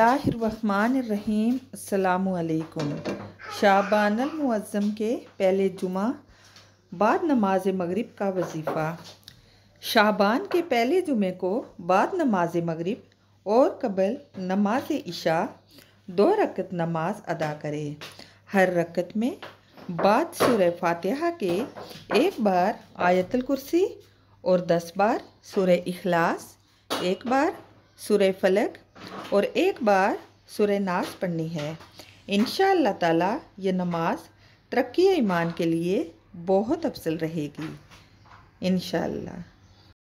अल्लाम शाबानमज़म के पहले जुमा बाद नमाज मगरिब का वजीफ़ा शाबान के पहले जुमे को बाद नमाज मगरिब और कबल नमाज इशा दो रकत नमाज अदा करें हर रकत में बाद सूर फातहा के एक बार आयतल कुर्सी और दस बार सूर इखलास एक बार सूर फलक और एक बार सुरनास पढ़नी है इन ताला ये नमाज तरक्की ईमान के लिए बहुत अफसल रहेगी इन